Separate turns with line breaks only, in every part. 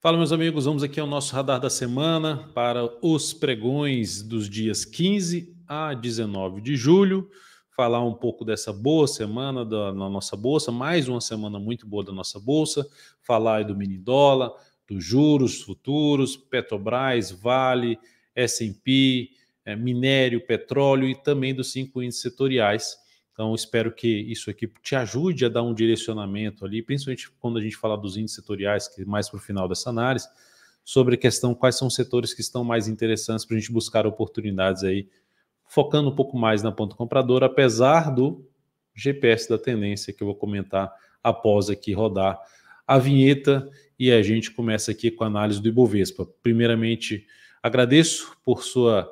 Fala, meus amigos. Vamos aqui ao nosso radar da semana para os pregões dos dias 15 a 19 de julho. Falar um pouco dessa boa semana da, nossa bolsa, mais uma semana muito boa da nossa bolsa. Falar do mini dólar, dos juros futuros, Petrobras, Vale, SP, é, eh, minério, petróleo e também dos cinco índices setoriais então, espero que isso aqui te ajude a dar um direcionamento ali, principalmente quando a gente falar dos índices setoriais, que mais para o final dessa análise, sobre a questão quais são os setores que estão mais interessantes para a gente buscar oportunidades aí, focando um pouco mais na ponta compradora, apesar do GPS da tendência que eu vou comentar após aqui rodar a vinheta e a gente começa aqui com a análise do Ibovespa. Primeiramente, agradeço por sua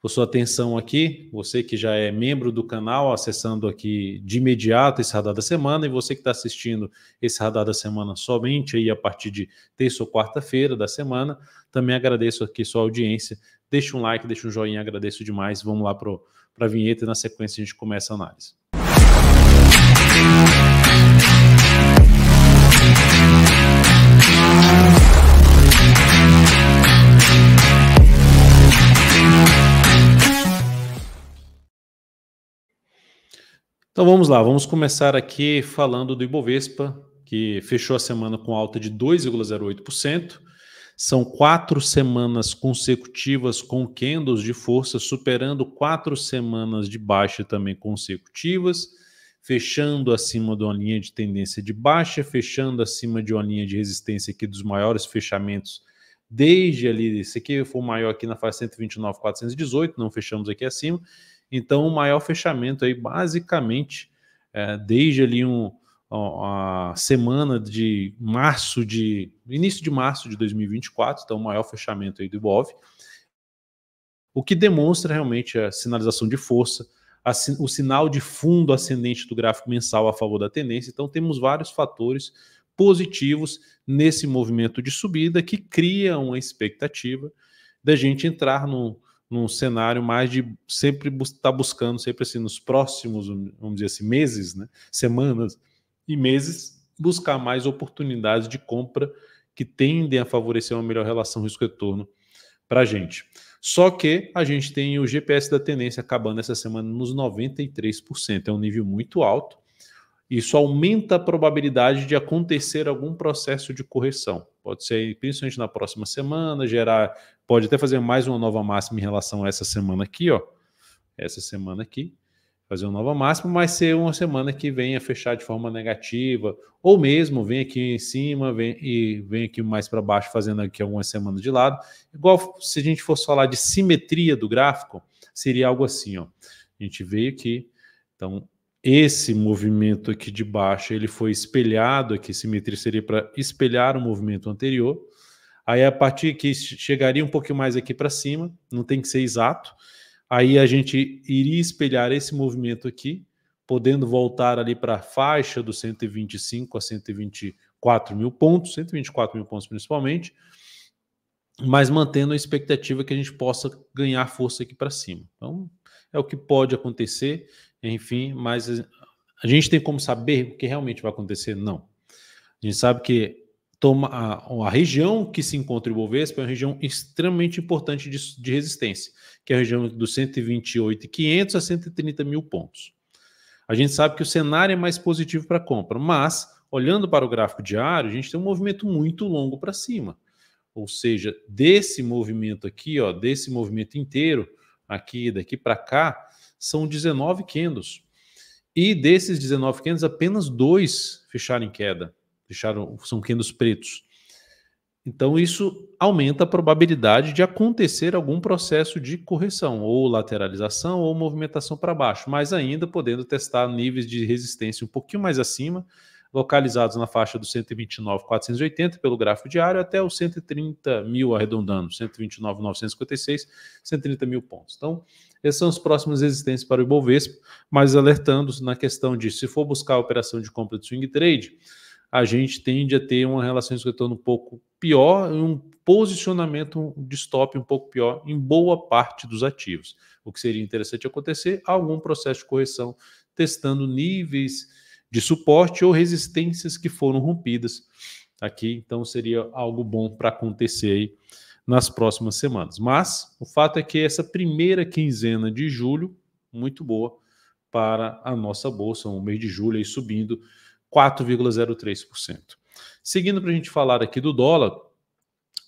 por sua atenção aqui, você que já é membro do canal, acessando aqui de imediato esse Radar da Semana, e você que está assistindo esse Radar da Semana somente aí a partir de terça ou quarta-feira da semana, também agradeço aqui sua audiência, deixa um like, deixa um joinha, agradeço demais, vamos lá para a vinheta e na sequência a gente começa a análise. Música Então vamos lá, vamos começar aqui falando do Ibovespa, que fechou a semana com alta de 2,08%. São quatro semanas consecutivas com candles de força, superando quatro semanas de baixa também consecutivas, fechando acima de uma linha de tendência de baixa, fechando acima de uma linha de resistência aqui dos maiores fechamentos desde ali. Esse aqui foi o maior aqui na fase 129,418, não fechamos aqui acima, então, o maior fechamento aí, basicamente, é, desde ali um, a semana de março de início de março de 2024, então o maior fechamento aí do Ibov, o que demonstra realmente a sinalização de força, a, o sinal de fundo ascendente do gráfico mensal a favor da tendência. Então temos vários fatores positivos nesse movimento de subida que cria uma expectativa da gente entrar no, num cenário mais de sempre estar tá buscando, sempre assim, nos próximos, vamos dizer assim, meses, né, semanas e meses, buscar mais oportunidades de compra que tendem a favorecer uma melhor relação risco-retorno para a gente. Só que a gente tem o GPS da tendência acabando essa semana nos 93%, é um nível muito alto. Isso aumenta a probabilidade de acontecer algum processo de correção. Pode ser principalmente na próxima semana, gerar, pode até fazer mais uma nova máxima em relação a essa semana aqui, ó. Essa semana aqui, fazer uma nova máxima, mas ser uma semana que venha fechar de forma negativa, ou mesmo vem aqui em cima vem, e vem aqui mais para baixo, fazendo aqui algumas semanas de lado. Igual se a gente fosse falar de simetria do gráfico, seria algo assim, ó. A gente veio aqui, então esse movimento aqui de baixo ele foi espelhado aqui, simetria seria para espelhar o movimento anterior. Aí a partir que chegaria um pouquinho mais aqui para cima, não tem que ser exato. Aí a gente iria espelhar esse movimento aqui, podendo voltar ali para a faixa dos 125 a 124 mil pontos, 124 mil pontos principalmente, mas mantendo a expectativa que a gente possa ganhar força aqui para cima. Então, é o que pode acontecer enfim, mas a gente tem como saber o que realmente vai acontecer? Não. A gente sabe que toma a, a região que se encontra o Ibovespa é uma região extremamente importante de, de resistência, que é a região dos 128.500 a 130 mil pontos. A gente sabe que o cenário é mais positivo para compra, mas olhando para o gráfico diário, a gente tem um movimento muito longo para cima. Ou seja, desse movimento aqui, ó, desse movimento inteiro, aqui daqui para cá, são 19 candles. E desses 19 candles, apenas dois fecharam em queda. Fecharam, são candles pretos. Então, isso aumenta a probabilidade de acontecer algum processo de correção, ou lateralização, ou movimentação para baixo, mas ainda podendo testar níveis de resistência um pouquinho mais acima, localizados na faixa dos 129.480 pelo gráfico diário até os 130 mil, arredondando, 129.956, 130 mil pontos. Então, esses são os próximos resistências para o Ibovespa, mas alertando na questão de se for buscar a operação de compra de swing trade, a gente tende a ter uma relação de retorno um pouco pior, um posicionamento de stop um pouco pior em boa parte dos ativos. O que seria interessante acontecer algum processo de correção testando níveis de suporte ou resistências que foram rompidas aqui. Então, seria algo bom para acontecer aí nas próximas semanas. Mas o fato é que essa primeira quinzena de julho, muito boa para a nossa bolsa, o mês de julho aí subindo 4,03%. Seguindo para a gente falar aqui do dólar,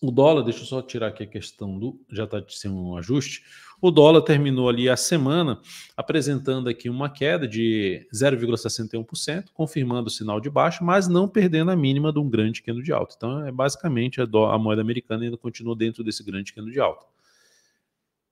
o dólar, deixa eu só tirar aqui a questão do. Já está sendo um ajuste. O dólar terminou ali a semana apresentando aqui uma queda de 0,61%, confirmando o sinal de baixa, mas não perdendo a mínima de um grande candle de alta. Então, é basicamente a, a moeda americana ainda continua dentro desse grande candle de alta.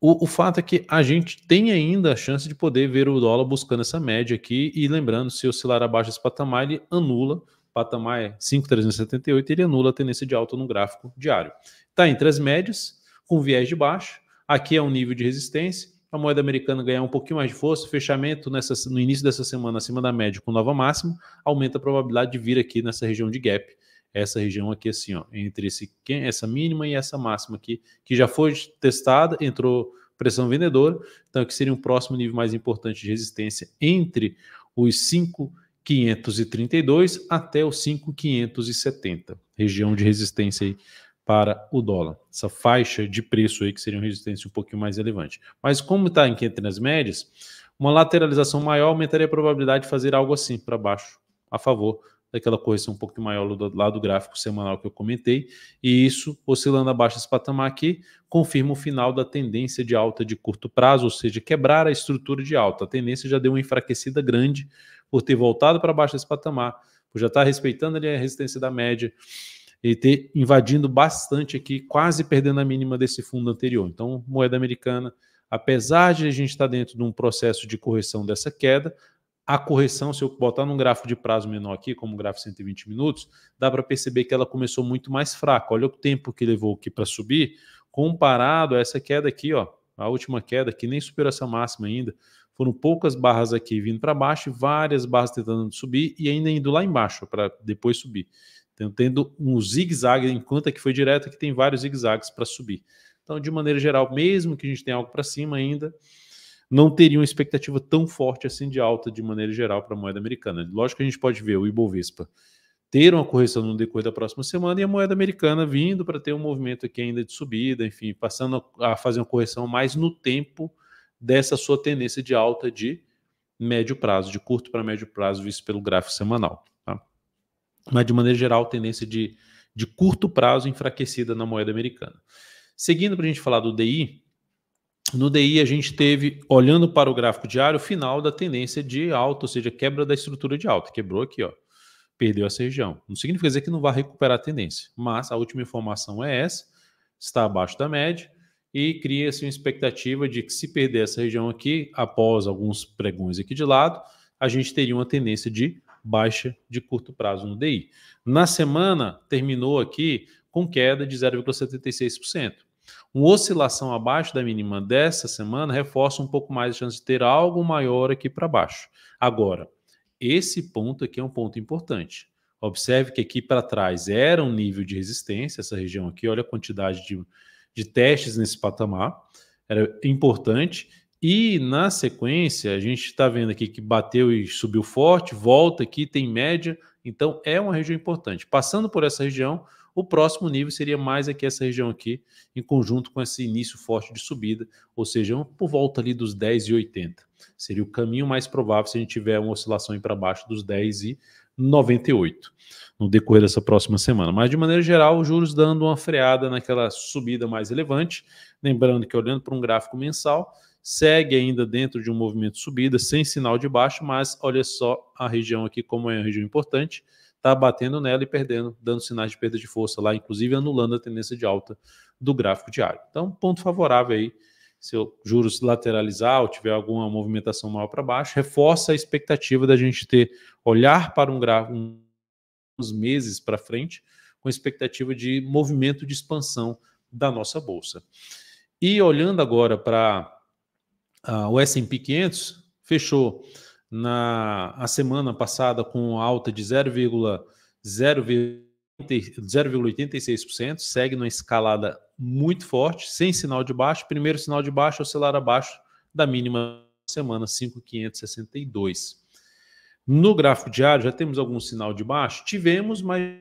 O, o, fato é que a gente tem ainda a chance de poder ver o dólar buscando essa média aqui e lembrando, se oscilar abaixo desse patamar, ele anula patamar 5,378, é ele anula a tendência de alta no gráfico diário. Está entre as médias, com viés de baixo. Aqui é um nível de resistência. A moeda americana ganhar um pouquinho mais de força, fechamento nessa, no início dessa semana acima da média com nova máxima, aumenta a probabilidade de vir aqui nessa região de gap, essa região aqui assim, ó, entre esse, essa mínima e essa máxima aqui, que já foi testada, entrou pressão vendedora, então que seria um próximo nível mais importante de resistência entre os 5 532 até os 5,570, região de resistência aí para o dólar. Essa faixa de preço aí que seria uma resistência um pouquinho mais relevante. Mas como está entre as médias, uma lateralização maior aumentaria a probabilidade de fazer algo assim para baixo, a favor daquela correção um pouco maior do lado gráfico semanal que eu comentei, e isso oscilando abaixo desse patamar aqui, confirma o final da tendência de alta de curto prazo, ou seja, quebrar a estrutura de alta. A tendência já deu uma enfraquecida grande por ter voltado para baixo desse patamar, por já estar tá respeitando ali a resistência da média e ter invadindo bastante aqui, quase perdendo a mínima desse fundo anterior. Então, moeda americana, apesar de a gente estar tá dentro de um processo de correção dessa queda, a correção, se eu botar num gráfico de prazo menor aqui, como o gráfico 120 minutos, dá para perceber que ela começou muito mais fraca. Olha o tempo que levou aqui para subir, comparado a essa queda aqui, ó, a última queda, que nem superou essa máxima ainda. Foram poucas barras aqui vindo para baixo, várias barras tentando subir e ainda indo lá embaixo para depois subir. Então, tendo um zigue-zague, enquanto que foi direta, que tem vários zigue-zagues para subir. Então, de maneira geral, mesmo que a gente tenha algo para cima ainda, não teria uma expectativa tão forte assim de alta de maneira geral para a moeda americana. Lógico que a gente pode ver o Ibovespa ter uma correção no decorrer da próxima semana e a moeda americana vindo para ter um movimento aqui ainda de subida, enfim, passando a fazer uma correção mais no tempo dessa sua tendência de alta de médio prazo, de curto para médio prazo, visto pelo gráfico semanal. Tá? Mas, de maneira geral, tendência de, de curto prazo enfraquecida na moeda americana. Seguindo para a gente falar do DI, no DI, a gente teve, olhando para o gráfico diário, final da tendência de alta, ou seja, quebra da estrutura de alta. Quebrou aqui, ó. Perdeu essa região. Não significa dizer que não vai recuperar a tendência, mas a última informação é essa: está abaixo da média e cria-se uma expectativa de que, se perder essa região aqui, após alguns pregões aqui de lado, a gente teria uma tendência de baixa de curto prazo no DI. Na semana, terminou aqui com queda de 0,76%. Uma oscilação abaixo da mínima dessa semana reforça um pouco mais a chance de ter algo maior aqui para baixo. Agora, esse ponto aqui é um ponto importante. Observe que aqui para trás era um nível de resistência, essa região aqui, olha a quantidade de, de testes nesse patamar, era importante. E na sequência, a gente está vendo aqui que bateu e subiu forte, volta aqui, tem média, então é uma região importante. Passando por essa região, o próximo nível seria mais aqui essa região aqui, em conjunto com esse início forte de subida, ou seja, por volta ali dos 10,80. Seria o caminho mais provável se a gente tiver uma oscilação para baixo dos 10,98 e no decorrer dessa próxima semana. Mas de maneira geral, os juros dando uma freada naquela subida mais relevante, lembrando que olhando para um gráfico mensal, segue ainda dentro de um movimento de subida, sem sinal de baixo, mas olha só a região aqui como é uma região importante, está batendo nela e perdendo, dando sinais de perda de força lá, inclusive anulando a tendência de alta do gráfico diário. Então, ponto favorável aí, se o juros lateralizar ou tiver alguma movimentação maior para baixo, reforça a expectativa da gente ter olhar para um gráfico uns meses para frente com expectativa de movimento de expansão da nossa bolsa. E olhando agora para uh, ah, o S&P 500, fechou na a semana passada com alta de 0,86%, segue numa escalada muito forte, sem sinal de baixo. Primeiro sinal de baixo oscilar abaixo da mínima semana 5,562. No gráfico diário já temos algum sinal de baixo? Tivemos, mas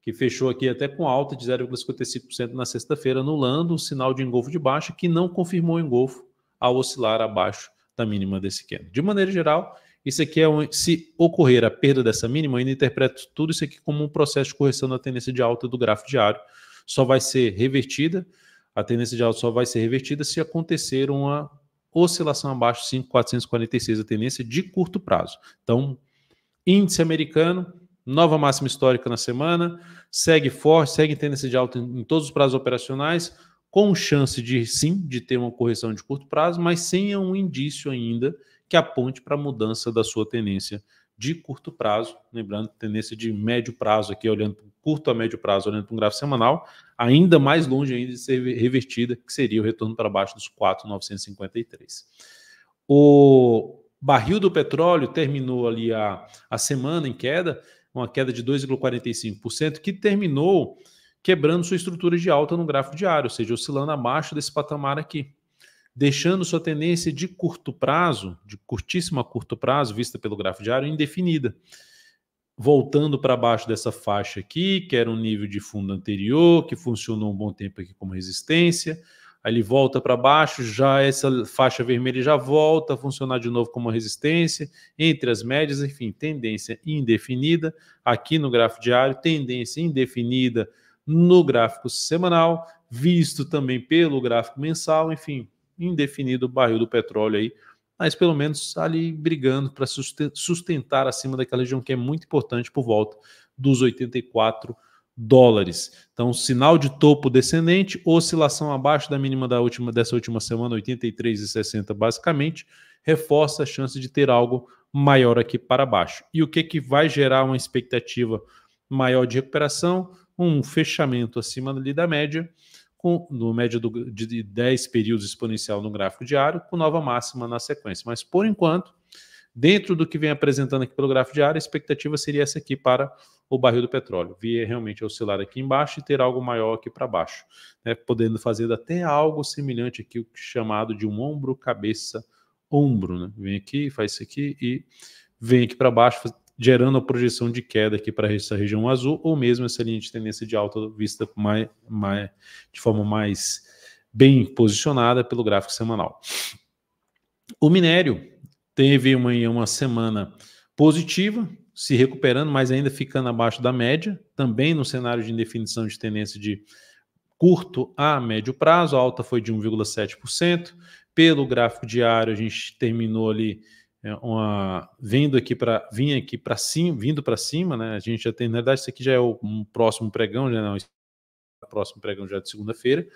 que fechou aqui até com alta de 0,55% na sexta-feira, anulando o sinal de engolfo de baixa, que não confirmou engolfo ao oscilar abaixo da mínima desse candle. De maneira geral, isso aqui é um, se ocorrer a perda dessa mínima, eu ainda interpreto tudo isso aqui como um processo de correção da tendência de alta do gráfico diário. Só vai ser revertida, a tendência de alta só vai ser revertida se acontecer uma oscilação abaixo de 5,446, a tendência de curto prazo. Então, índice americano, nova máxima histórica na semana, segue forte, segue tendência de alta em, em todos os prazos operacionais com chance de sim de ter uma correção de curto prazo, mas sem um indício ainda que aponte para a mudança da sua tendência de curto prazo. Lembrando, tendência de médio prazo aqui, olhando curto a médio prazo, olhando para um gráfico semanal, ainda mais longe ainda de ser revertida, que seria o retorno para baixo dos 4,953. O barril do petróleo terminou ali a, a semana em queda, uma queda de 2,45%, que terminou quebrando sua estrutura de alta no gráfico diário, ou seja, oscilando abaixo desse patamar aqui, deixando sua tendência de curto prazo, de curtíssimo a curto prazo, vista pelo gráfico diário, indefinida. Voltando para baixo dessa faixa aqui, que era um nível de fundo anterior, que funcionou um bom tempo aqui como resistência, aí ele volta para baixo, já essa faixa vermelha já volta a funcionar de novo como resistência, entre as médias, enfim, tendência indefinida, aqui no gráfico diário, tendência indefinida no gráfico semanal, visto também pelo gráfico mensal, enfim, indefinido o barril do petróleo aí, mas pelo menos tá ali brigando para sustentar acima daquela região que é muito importante por volta dos 84 dólares. Então, sinal de topo descendente, oscilação abaixo da mínima da última dessa última semana, 83,60 basicamente, reforça a chance de ter algo maior aqui para baixo. E o que que vai gerar uma expectativa maior de recuperação? um fechamento acima ali da média, com, no média do, de 10 períodos exponencial no gráfico diário, com nova máxima na sequência. Mas, por enquanto, dentro do que vem apresentando aqui pelo gráfico diário, a expectativa seria essa aqui para o barril do petróleo, via realmente oscilar aqui embaixo e ter algo maior aqui para baixo, né, podendo fazer até algo semelhante aqui, chamado de um ombro-cabeça-ombro. Né? Vem aqui, faz isso aqui e vem aqui para baixo, gerando a projeção de queda aqui para essa região azul, ou mesmo essa linha de tendência de alta vista mais, mais, de forma mais bem posicionada pelo gráfico semanal. O minério teve uma, uma semana positiva, se recuperando, mas ainda ficando abaixo da média, também no cenário de indefinição de tendência de curto a médio prazo, a alta foi de 1,7%. Pelo gráfico diário, a gente terminou ali é uma vindo aqui para vim aqui para cima, vindo para cima, né? A gente já tem, na verdade, isso aqui já é o um próximo pregão, já não, o próximo pregão já é de segunda-feira,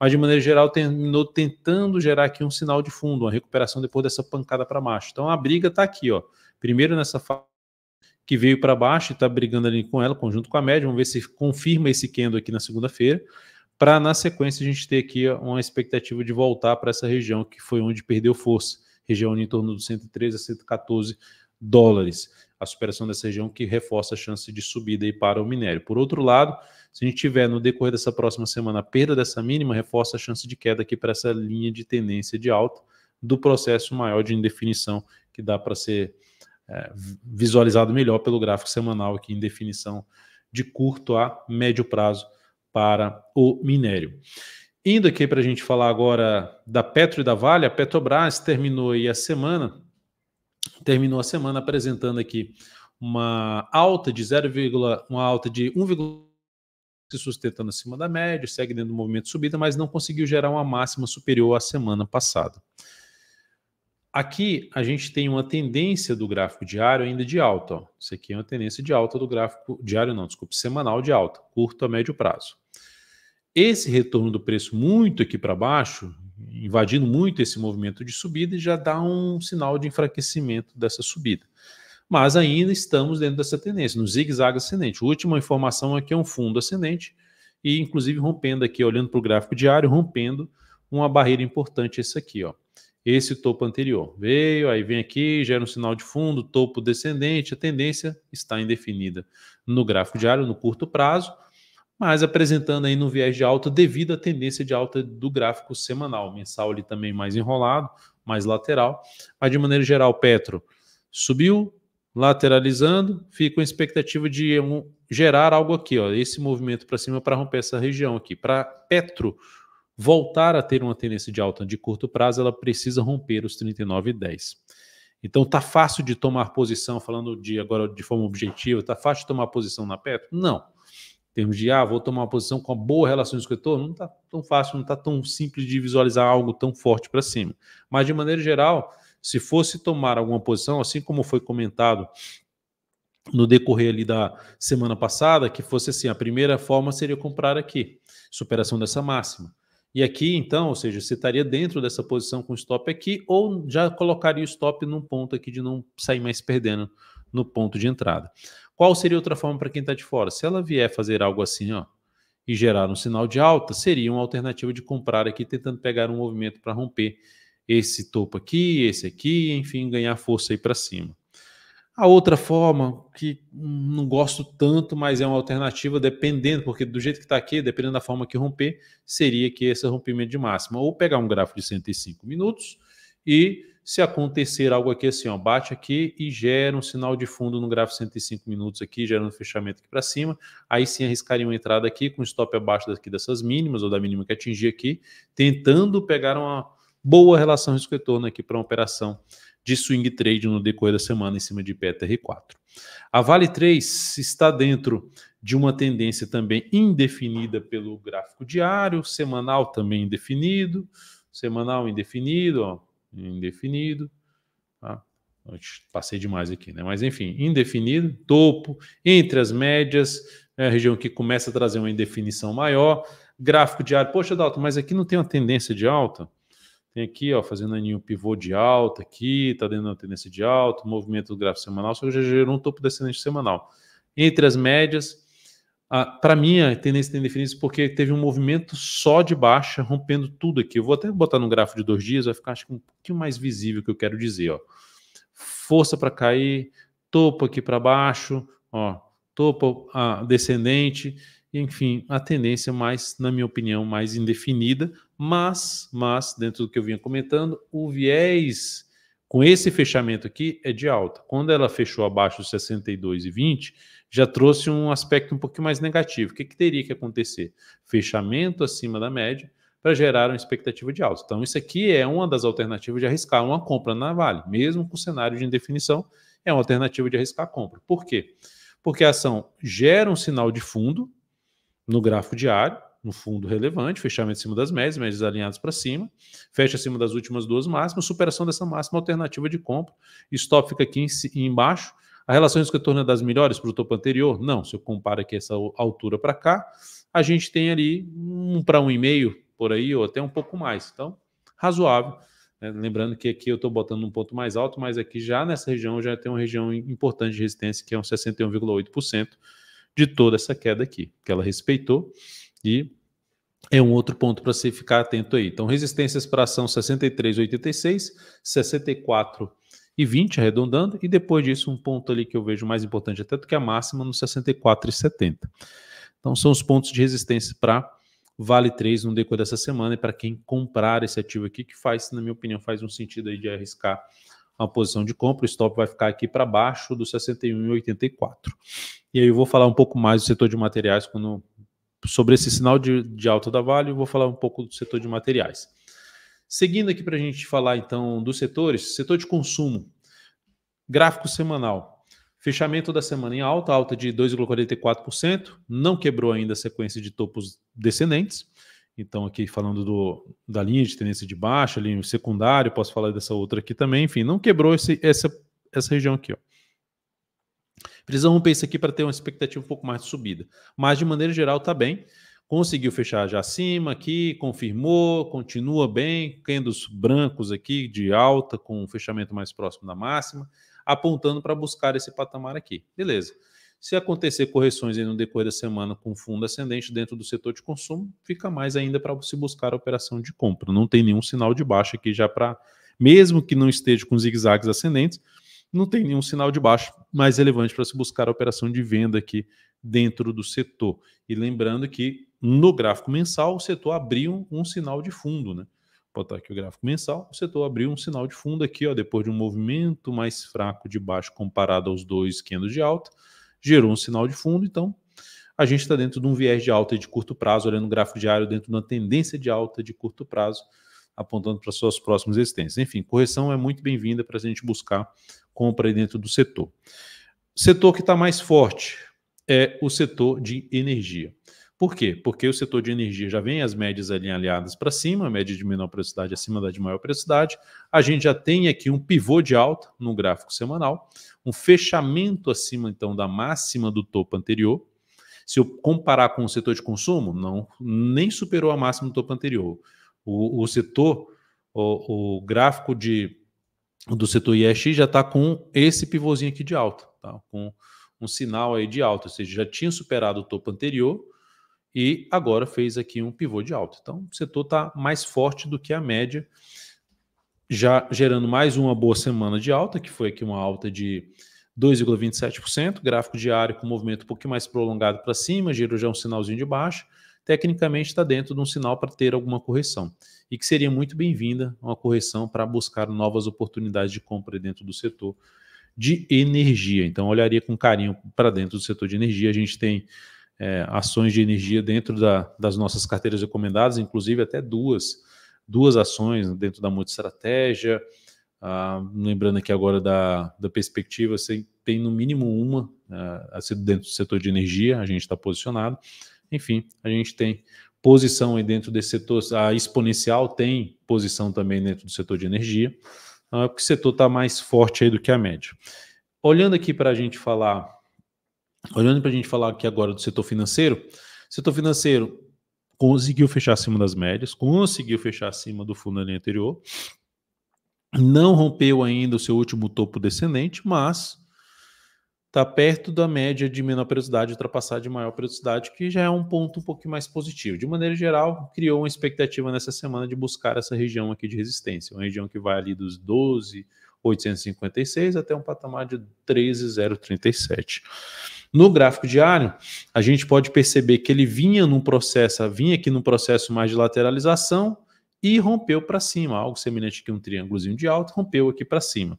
mas de maneira geral terminou tentando gerar aqui um sinal de fundo, uma recuperação depois dessa pancada para baixo. Então a briga está aqui, ó. Primeiro nessa fase que veio para baixo e está brigando ali com ela, conjunto com a média. Vamos ver se confirma esse candle aqui na segunda-feira, para na sequência a gente ter aqui uma expectativa de voltar para essa região que foi onde perdeu força região em torno dos 113 a 114 dólares. A superação dessa região que reforça a chance de subida aí para o minério. Por outro lado, se a gente tiver no decorrer dessa próxima semana a perda dessa mínima, reforça a chance de queda aqui para essa linha de tendência de alta do processo maior de indefinição que dá para ser é, visualizado melhor pelo gráfico semanal aqui em definição de curto a médio prazo para o minério. Indo aqui para a gente falar agora da Petro e da Vale, a Petrobras terminou aí a semana, terminou a semana apresentando aqui uma alta de 0, uma alta de 1, se sustentando acima da média, segue dentro do movimento de subida, mas não conseguiu gerar uma máxima superior à semana passada. Aqui a gente tem uma tendência do gráfico diário ainda de alta. Ó. Isso aqui é uma tendência de alta do gráfico diário, não, desculpe, semanal de alta, curto a médio prazo esse retorno do preço muito aqui para baixo, invadindo muito esse movimento de subida, já dá um sinal de enfraquecimento dessa subida. Mas ainda estamos dentro dessa tendência, no zigue-zague ascendente. A última informação aqui é, é um fundo ascendente e, inclusive, rompendo aqui, olhando para o gráfico diário, rompendo uma barreira importante, esse aqui, ó. Esse topo anterior. Veio, aí vem aqui, gera um sinal de fundo, topo descendente, a tendência está indefinida no gráfico diário, no curto prazo, mas apresentando aí no viés de alta devido à tendência de alta do gráfico semanal, mensal ali também mais enrolado, mais lateral, mas de maneira geral, Petro subiu, lateralizando, fica com expectativa de um, gerar algo aqui, ó, esse movimento para cima para romper essa região aqui. Para Petro voltar a ter uma tendência de alta de curto prazo, ela precisa romper os 39,10. Então tá fácil de tomar posição, falando de agora de forma objetiva, tá fácil de tomar posição na Petro? Não termos de, ah, vou tomar uma posição com uma boa relação de escritor, não está tão fácil, não está tão simples de visualizar algo tão forte para cima. Mas, de maneira geral, se fosse tomar alguma posição, assim como foi comentado no decorrer ali da semana passada, que fosse assim, a primeira forma seria comprar aqui, superação dessa máxima. E aqui, então, ou seja, você estaria dentro dessa posição com stop aqui, ou já colocaria o stop num ponto aqui de não sair mais perdendo no ponto de entrada. Qual seria outra forma para quem está de fora? Se ela vier fazer algo assim, ó, e gerar um sinal de alta, seria uma alternativa de comprar aqui, tentando pegar um movimento para romper esse topo aqui, esse aqui, enfim, ganhar força aí para cima. A outra forma, que não gosto tanto, mas é uma alternativa, dependendo, porque do jeito que está aqui, dependendo da forma que romper, seria que esse rompimento de máxima. Ou pegar um gráfico de 105 minutos e se acontecer algo aqui assim, ó, bate aqui e gera um sinal de fundo no gráfico 105 minutos aqui, gerando fechamento aqui para cima, aí sim arriscaria uma entrada aqui com stop abaixo daqui dessas mínimas ou da mínima que atingir aqui, tentando pegar uma boa relação risco-retorno aqui para uma operação de swing trade no decorrer da semana em cima de PTR4. A Vale 3 está dentro de uma tendência também indefinida pelo gráfico diário, semanal também indefinido, semanal indefinido, ó, indefinido. Tá? Passei demais aqui, né? Mas enfim, indefinido, topo, entre as médias, é a região que começa a trazer uma indefinição maior. Gráfico diário, poxa, Dalton, mas aqui não tem uma tendência de alta? Tem aqui, ó, fazendo aninho pivô de alta aqui, tá dentro uma tendência de alta, movimento do gráfico semanal, só que já gerou um topo descendente semanal. Entre as médias, ah, para mim, a tendência tem indefinidos porque teve um movimento só de baixa, rompendo tudo aqui. Eu vou até botar no gráfico de dois dias, vai ficar acho que um pouquinho mais visível o que eu quero dizer. Ó. Força para cair, topo aqui para baixo, ó, topo ah, descendente, enfim, a tendência é mais, na minha opinião, mais indefinida, mas, mas, dentro do que eu vinha comentando, o viés com esse fechamento aqui é de alta. Quando ela fechou abaixo dos 62,20, já trouxe um aspecto um pouquinho mais negativo. O que, que teria que acontecer? Fechamento acima da média para gerar uma expectativa de alta. Então, isso aqui é uma das alternativas de arriscar uma compra na Vale, mesmo com cenário de indefinição, é uma alternativa de arriscar a compra. Por quê? Porque a ação gera um sinal de fundo no gráfico diário, no fundo relevante, fechamento acima das médias, médias alinhadas para cima, fecha acima das últimas duas máximas, superação dessa máxima alternativa de compra, stop fica aqui em, embaixo a relação risco-retorno é das melhores para o topo anterior? Não. Se eu comparo aqui essa altura para cá, a gente tem ali um para um e meio por aí, ou até um pouco mais. Então, razoável. Né? Lembrando que aqui eu estou botando um ponto mais alto, mas aqui já nessa região já tem uma região importante de resistência, que é um 61,8% de toda essa queda aqui, que ela respeitou. E é um outro ponto para você ficar atento aí. Então, resistências para ação 63,86, 64 e 20 arredondando, e depois disso um ponto ali que eu vejo mais importante até do que a máxima no 64 e 70. Então são os pontos de resistência para Vale 3 no decorrer dessa semana e para quem comprar esse ativo aqui que faz, na minha opinião, faz um sentido aí de arriscar uma posição de compra, o stop vai ficar aqui para baixo do 61,84. E aí eu vou falar um pouco mais do setor de materiais quando sobre esse sinal de, de alta da Vale, eu vou falar um pouco do setor de materiais. Seguindo aqui para a gente falar então dos setores, setor de consumo, gráfico semanal. Fechamento da semana em alta, alta de 2,44%, não quebrou ainda a sequência de topos descendentes. Então, aqui falando do, da linha de tendência de baixa, linha secundária, posso falar dessa outra aqui também, enfim, não quebrou esse, essa, essa região aqui. Ó. Precisa romper isso aqui para ter uma expectativa um pouco mais de subida. Mas, de maneira geral, está bem. Conseguiu fechar já acima aqui, confirmou, continua bem, candles brancos aqui de alta com um fechamento mais próximo da máxima, apontando para buscar esse patamar aqui. Beleza. Se acontecer correções no decorrer da semana com fundo ascendente dentro do setor de consumo, fica mais ainda para se buscar a operação de compra. Não tem nenhum sinal de baixa aqui já para, mesmo que não esteja com zigue-zagues ascendentes, não tem nenhum sinal de baixa mais relevante para se buscar a operação de venda aqui dentro do setor. E lembrando que no gráfico mensal, o setor abriu um sinal de fundo, né? Vou botar aqui o gráfico mensal, o setor abriu um sinal de fundo aqui, ó, depois de um movimento mais fraco de baixo comparado aos dois candles de alta, gerou um sinal de fundo, então a gente está dentro de um viés de alta de curto prazo, olhando o gráfico diário dentro de uma tendência de alta de curto prazo, apontando para suas próximas existências. Enfim, correção é muito bem-vinda para a gente buscar compra aí dentro do setor. setor que está mais forte é o setor de energia. Por quê? Porque o setor de energia já vem as médias ali aliadas para cima, a média de menor preciosidade acima da de maior preciosidade. A gente já tem aqui um pivô de alta no gráfico semanal, um fechamento acima então da máxima do topo anterior. Se eu comparar com o setor de consumo, não nem superou a máxima do topo anterior. O, o setor, o, o gráfico de, do setor IEX já está com esse pivôzinho aqui de alta, tá? com um sinal aí de alta, ou seja, já tinha superado o topo anterior e agora fez aqui um pivô de alta. Então, o setor está mais forte do que a média, já gerando mais uma boa semana de alta, que foi aqui uma alta de 2,27%, gráfico diário com movimento um pouquinho mais prolongado para cima, giro já um sinalzinho de baixo, tecnicamente está dentro de um sinal para ter alguma correção, e que seria muito bem-vinda uma correção para buscar novas oportunidades de compra dentro do setor de energia. Então, olharia com carinho para dentro do setor de energia, a gente tem é, ações de energia dentro da, das nossas carteiras recomendadas, inclusive até duas, duas ações dentro da multi Ah, lembrando aqui agora da, da perspectiva, você assim, tem no mínimo uma ah, dentro do setor de energia, a gente está posicionado. Enfim, a gente tem posição aí dentro desse setor, a exponencial tem posição também dentro do setor de energia, ah, porque o setor está mais forte aí do que a média. Olhando aqui para a gente falar Olhando para a gente falar aqui agora do setor financeiro, setor financeiro conseguiu fechar acima das médias, conseguiu fechar acima do fundo anterior, não rompeu ainda o seu último topo descendente, mas está perto da média de menor periodicidade ultrapassar de maior periodicidade, que já é um ponto um pouquinho mais positivo. De maneira geral, criou uma expectativa nessa semana de buscar essa região aqui de resistência, uma região que vai ali dos 12.856 até um patamar de 13.037. No gráfico diário, a gente pode perceber que ele vinha num processo, vinha aqui num processo mais de lateralização e rompeu para cima, algo semelhante aqui um triângulozinho de alta, rompeu aqui para cima.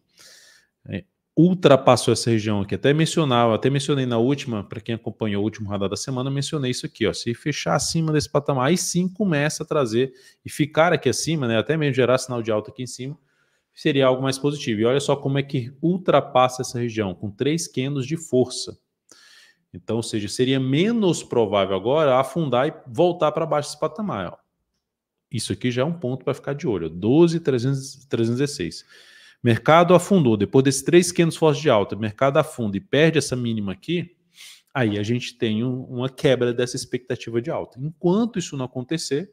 É, ultrapassou essa região aqui, até mencionava, até mencionei na última, para quem acompanhou o último radar da semana, mencionei isso aqui, ó, se fechar acima desse patamar, aí sim começa a trazer e ficar aqui acima, né, até mesmo gerar sinal de alta aqui em cima, seria algo mais positivo. E olha só como é que ultrapassa essa região, com três quenos de força. Então, ou seja, seria menos provável agora afundar e voltar para baixo desse patamar. Ó. Isso aqui já é um ponto para ficar de olho. 12,316. Mercado afundou. Depois desses três quenos fortes de alta, mercado afunda e perde essa mínima aqui. Aí a gente tem um, uma quebra dessa expectativa de alta. Enquanto isso não acontecer,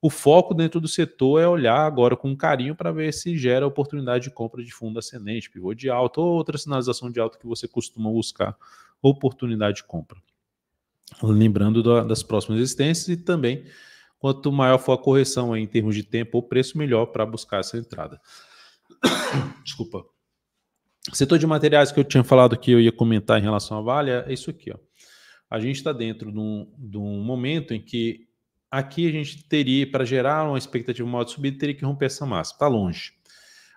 o foco dentro do setor é olhar agora com carinho para ver se gera oportunidade de compra de fundo ascendente, pivô de alta ou outra sinalização de alta que você costuma buscar oportunidade de compra. Lembrando da, das próximas existências e também quanto maior for a correção em termos de tempo ou preço, melhor para buscar essa entrada. Desculpa. Setor de materiais que eu tinha falado que eu ia comentar em relação à Vale é isso aqui. Ó. A gente está dentro de um, de um momento em que aqui a gente teria, para gerar uma expectativa maior de subida, teria que romper essa massa. Está longe.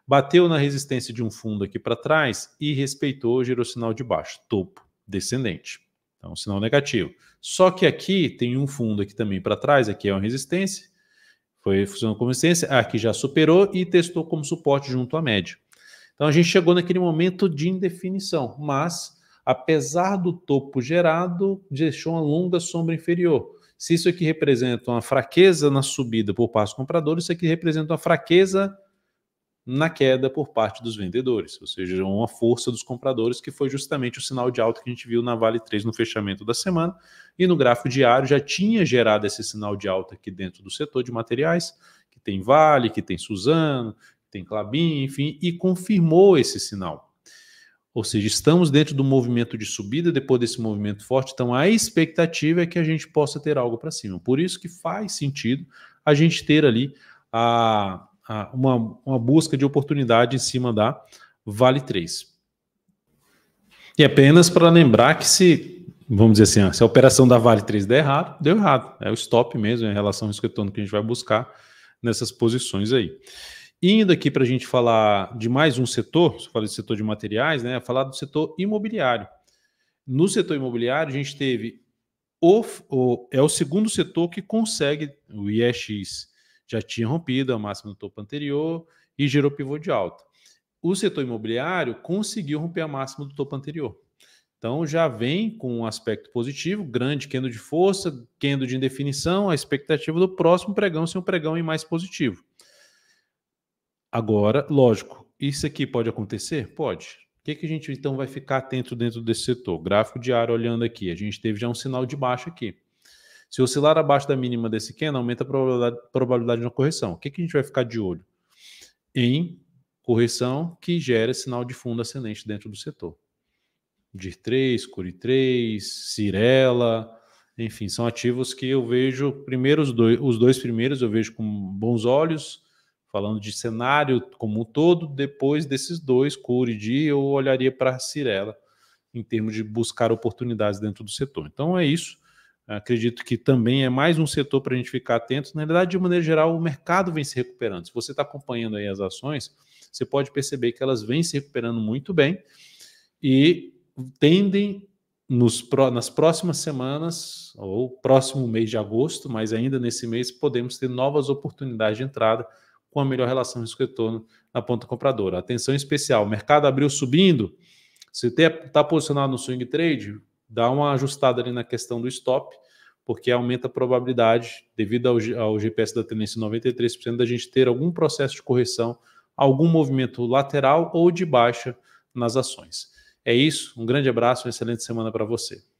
Bateu na resistência de um fundo aqui para trás e respeitou, gerou sinal de baixo, topo descendente. Então, sinal negativo. Só que aqui tem um fundo aqui também para trás, aqui é uma resistência, foi funcionando como resistência, aqui já superou e testou como suporte junto à média. Então a gente chegou naquele momento de indefinição, mas apesar do topo gerado, deixou uma longa sombra inferior. Se isso aqui representa uma fraqueza na subida por passo comprador, isso aqui representa uma fraqueza na queda por parte dos vendedores, ou seja, uma força dos compradores, que foi justamente o sinal de alta que a gente viu na Vale 3 no fechamento da semana. E no gráfico diário já tinha gerado esse sinal de alta aqui dentro do setor de materiais, que tem Vale, que tem Suzano, que tem Clabin, enfim, e confirmou esse sinal. Ou seja, estamos dentro do movimento de subida depois desse movimento forte, então a expectativa é que a gente possa ter algo para cima. Por isso que faz sentido a gente ter ali a uma, uma busca de oportunidade em cima da Vale 3. E apenas para lembrar que se, vamos dizer assim, se a operação da Vale 3 der errado, deu errado. É o stop mesmo em é relação ao risco que a gente vai buscar nessas posições aí. Indo aqui para a gente falar de mais um setor, se eu falei do setor de materiais, né? Falar do setor imobiliário. No setor imobiliário, a gente teve o, o é o segundo setor que consegue o IEX já tinha rompido a máxima do topo anterior e gerou pivô de alta. O setor imobiliário conseguiu romper a máxima do topo anterior. Então já vem com um aspecto positivo, grande quendo de força, quendo de indefinição, a expectativa do próximo pregão ser um pregão em mais positivo. Agora, lógico, isso aqui pode acontecer? Pode. O que, que a gente então vai ficar atento dentro desse setor? Gráfico diário olhando aqui, a gente teve já um sinal de baixo aqui. Se oscilar abaixo da mínima desse candle, aumenta a probabilidade, probabilidade de uma correção. O que, que a gente vai ficar de olho? Em correção que gera sinal de fundo ascendente dentro do setor. DIR 3, Curi 3, Cirela, enfim, são ativos que eu vejo primeiros dois, os dois primeiros eu vejo com bons olhos, falando de cenário como um todo, depois desses dois, Curi DIR, eu olharia para Cirela em termos de buscar oportunidades dentro do setor. Então é isso acredito que também é mais um setor para a gente ficar atento. Na verdade, de maneira geral, o mercado vem se recuperando. Se você está acompanhando aí as ações, você pode perceber que elas vêm se recuperando muito bem e tendem nos, nas próximas semanas ou próximo mês de agosto, mas ainda nesse mês, podemos ter novas oportunidades de entrada com a melhor relação risco-retorno na ponta compradora. Atenção especial, mercado abriu subindo, se está posicionado no swing trade, dá uma ajustada ali na questão do stop, porque aumenta a probabilidade, devido ao, ao GPS da tendência 93%, da gente ter algum processo de correção, algum movimento lateral ou de baixa nas ações. É isso, um grande abraço, uma excelente semana para você.